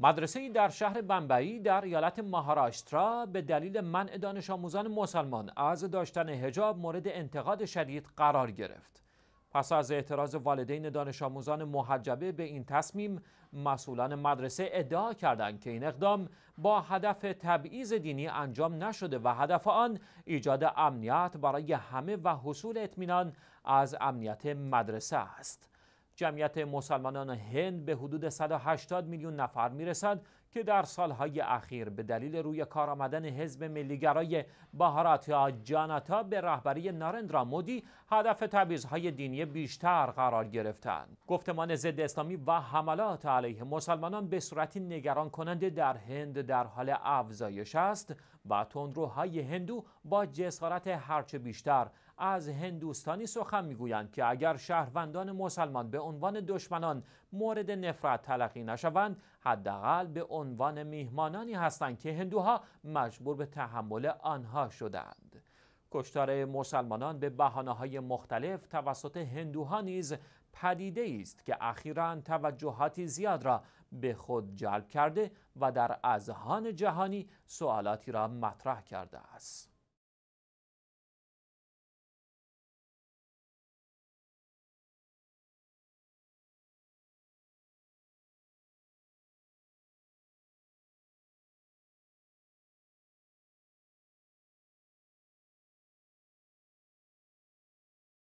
مدرسه در شهر بمبئی در ایالت مهاراشترا به دلیل منع دانش آموزان مسلمان از داشتن هجاب مورد انتقاد شدید قرار گرفت. پس از اعتراض والدین دانش آموزان محجبه به این تصمیم مسئولان مدرسه ادعا کردند که این اقدام با هدف تبعیض دینی انجام نشده و هدف آن ایجاد امنیت برای همه و حصول اطمینان از امنیت مدرسه است. جمعیت مسلمانان هند به حدود 180 میلیون نفر میرسد که در سالهای اخیر به دلیل روی کار آمدن حزب ملیگرای بهارات جاناتا به رهبری نارندرا مودی هدف تبعیض‌های دینی بیشتر قرار گرفتند گفتمان ضد اسلامی و حملات علیه مسلمانان به صورتی نگران کننده در هند در حال افزایش است و تندروهای هندو با جسارت هرچه بیشتر از هندوستانی سخن میگویند که اگر شهروندان مسلمان به عنوان دشمنان مورد نفرت تلقی نشوند حداقل به عنوان میهمانانی هستند که هندوها مجبور به تحمل آنها شدند کشتار مسلمانان به بحانه های مختلف توسط هندوها نیز پدیده است که اخیرا توجهاتی زیاد را به خود جلب کرده و در اذهان جهانی سوالاتی را مطرح کرده است.